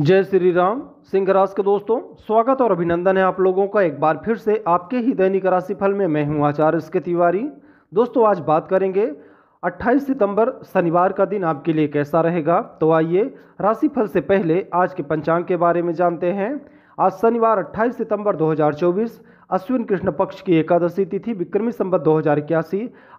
जय श्री राम सिंह राशि के दोस्तों स्वागत और अभिनंदन है आप लोगों का एक बार फिर से आपके ही दैनिक राशिफल में मैं हूं आचार्य इसके तिवारी दोस्तों आज बात करेंगे 28 सितंबर शनिवार का दिन आपके लिए कैसा रहेगा तो आइए राशिफल से पहले आज के पंचांग के बारे में जानते हैं आज शनिवार 28 सितंबर 2024 अश्विन कृष्ण पक्ष की एकादशी तिथि विक्रमी संबत दो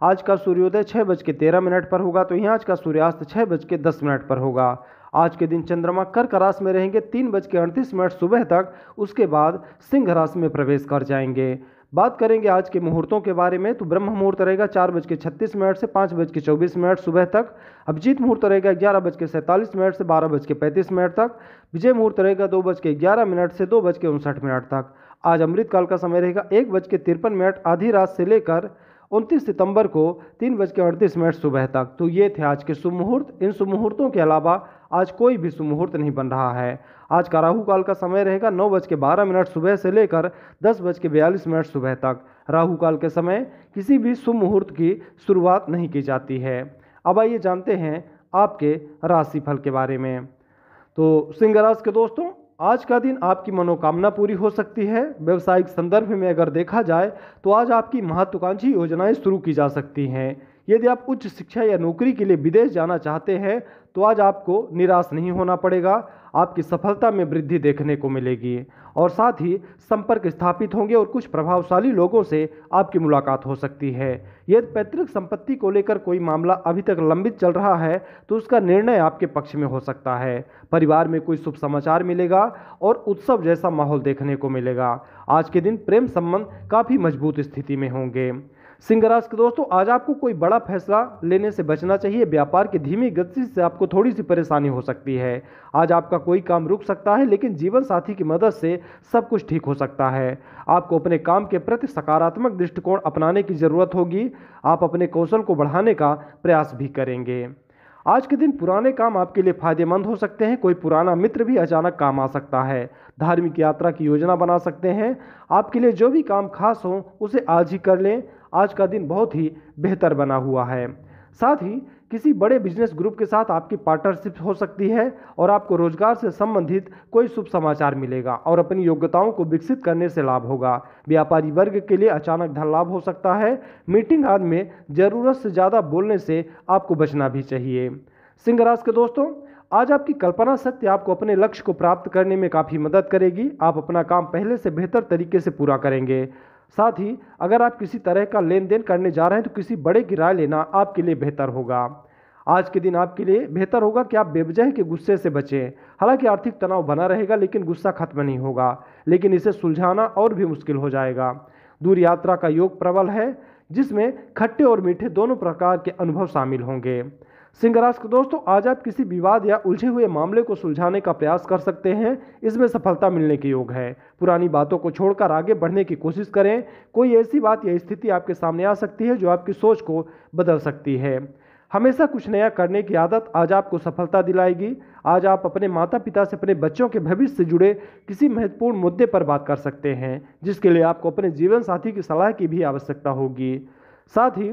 आज का सूर्योदय छः बज के तेरह मिनट पर होगा तो यहाँ आज का सूर्यास्त छः बज के दस मिनट पर होगा आज के दिन चंद्रमा कर्क राशि में रहेंगे तीन बज के अड़तीस मिनट सुबह तक उसके बाद सिंह राशि में प्रवेश कर जाएंगे बात करेंगे आज के मुहूर्तों के बारे में तो ब्रह्म मुहूर्त रहेगा चार बज के छत्तीस मिनट से पाँच बज के चौबीस मिनट सुबह तक अभिजीत मुहूर्त रहेगा ग्यारह बज के सैंतालीस मिनट से बारह बज के पैंतीस मिनट तक विजय मुहूर्त रहेगा दो बज के ग्यारह मिनट से दो बज के उनसठ मिनट तक आज अमृतकाल का समय रहेगा एक बज के तिरपन मिनट आधी रात से लेकर उनतीस सितंबर को तीन बज के अड़तीस मिनट सुबह तक तो ये थे आज के शुभ मुहूर्त इन शुभ मुहूर्तों के अलावा आज कोई भी शुभ मुहूर्त नहीं बन रहा है आज का राहु काल का समय रहेगा नौ बज के बारह मिनट सुबह से लेकर दस बज के बयालीस मिनट सुबह तक राहु काल के समय किसी भी शुभ मुहूर्त की शुरुआत नहीं की जाती है अब आइए जानते हैं आपके राशिफल के बारे में तो सिंह राशि के दोस्तों आज का दिन आपकी मनोकामना पूरी हो सकती है व्यवसायिक संदर्भ में अगर देखा जाए तो आज आपकी महत्वाकांक्षी योजनाएं शुरू की जा सकती हैं यदि आप उच्च शिक्षा या नौकरी के लिए विदेश जाना चाहते हैं तो आज आपको निराश नहीं होना पड़ेगा आपकी सफलता में वृद्धि देखने को मिलेगी और साथ ही संपर्क स्थापित होंगे और कुछ प्रभावशाली लोगों से आपकी मुलाकात हो सकती है यदि पैतृक संपत्ति को लेकर कोई मामला अभी तक लंबित चल रहा है तो उसका निर्णय आपके पक्ष में हो सकता है परिवार में कोई शुभ समाचार मिलेगा और उत्सव जैसा माहौल देखने को मिलेगा आज के दिन प्रेम संबंध काफ़ी मजबूत स्थिति में होंगे सिंह राशि के दोस्तों आज आपको कोई बड़ा फैसला लेने से बचना चाहिए व्यापार की धीमी गति से आपको थोड़ी सी परेशानी हो सकती है आज आपका कोई काम रुक सकता है लेकिन जीवन साथी की मदद से सब कुछ ठीक हो सकता है आपको अपने काम के प्रति सकारात्मक दृष्टिकोण अपनाने की ज़रूरत होगी आप अपने कौशल को बढ़ाने का प्रयास भी करेंगे आज के दिन पुराने काम आपके लिए फायदेमंद हो सकते हैं कोई पुराना मित्र भी अचानक काम आ सकता है धार्मिक यात्रा की योजना बना सकते हैं आपके लिए जो भी काम खास हो उसे आज ही कर लें आज का दिन बहुत ही बेहतर बना हुआ है साथ ही किसी बड़े बिजनेस ग्रुप के साथ आपकी पार्टनरशिप हो सकती है और आपको रोजगार से संबंधित कोई शुभ समाचार मिलेगा और अपनी योग्यताओं को विकसित करने से लाभ होगा व्यापारी वर्ग के लिए अचानक धन लाभ हो सकता है मीटिंग आदि में ज़रूरत से ज़्यादा बोलने से आपको बचना भी चाहिए सिंह राज के दोस्तों आज आपकी कल्पना शक्ति आपको अपने लक्ष्य को प्राप्त करने में काफ़ी मदद करेगी आप अपना काम पहले से बेहतर तरीके से पूरा करेंगे साथ ही अगर आप किसी तरह का लेन देन करने जा रहे हैं तो किसी बड़े किराए लेना आपके लिए बेहतर होगा आज के दिन आपके लिए बेहतर होगा कि आप बेवजह के गुस्से से बचें हालांकि आर्थिक तनाव बना रहेगा लेकिन गुस्सा खत्म नहीं होगा लेकिन इसे सुलझाना और भी मुश्किल हो जाएगा दूर यात्रा का योग प्रबल है जिसमें खट्टे और मीठे दोनों प्रकार के अनुभव शामिल होंगे सिंह राशि के दोस्तों आज आप किसी विवाद या उलझे हुए मामले को सुलझाने का प्रयास कर सकते हैं इसमें सफलता मिलने के योग है पुरानी बातों को छोड़कर आगे बढ़ने की कोशिश करें कोई ऐसी बात या स्थिति आपके सामने आ सकती है जो आपकी सोच को बदल सकती है हमेशा कुछ नया करने की आदत आज आपको सफलता दिलाएगी आज आप अपने माता पिता से अपने बच्चों के भविष्य से जुड़े किसी महत्वपूर्ण मुद्दे पर बात कर सकते हैं जिसके लिए आपको अपने जीवन साथी की सलाह की भी आवश्यकता होगी साथ ही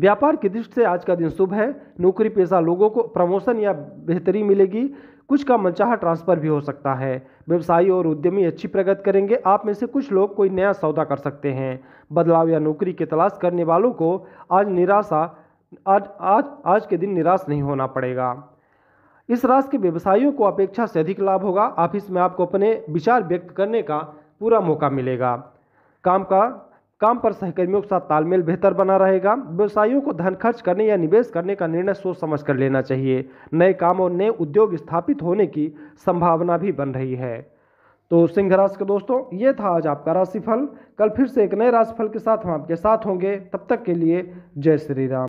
व्यापार की दृष्टि से आज का दिन शुभ है नौकरी पेशा लोगों को प्रमोशन या बेहतरी मिलेगी कुछ का मनचाह ट्रांसफर भी हो सकता है व्यवसायी और उद्यमी अच्छी प्रगति करेंगे आप में से कुछ लोग कोई नया सौदा कर सकते हैं बदलाव या नौकरी की तलाश करने वालों को आज निराशा आज आज आज के दिन निराश नहीं होना पड़ेगा इस राशि के व्यवसायियों को अपेक्षा से अधिक लाभ होगा ऑफिस में आपको अपने विचार व्यक्त करने का पूरा मौका मिलेगा काम का काम पर सहकर्मियों के साथ तालमेल बेहतर बना रहेगा व्यवसायियों को धन खर्च करने या निवेश करने का निर्णय सोच समझ कर लेना चाहिए नए काम और नए उद्योग स्थापित होने की संभावना भी बन रही है तो सिंह राशि के दोस्तों ये था आज आपका राशिफल कल फिर से एक नए राशिफल के साथ हम आपके साथ होंगे तब तक के लिए जय श्री राम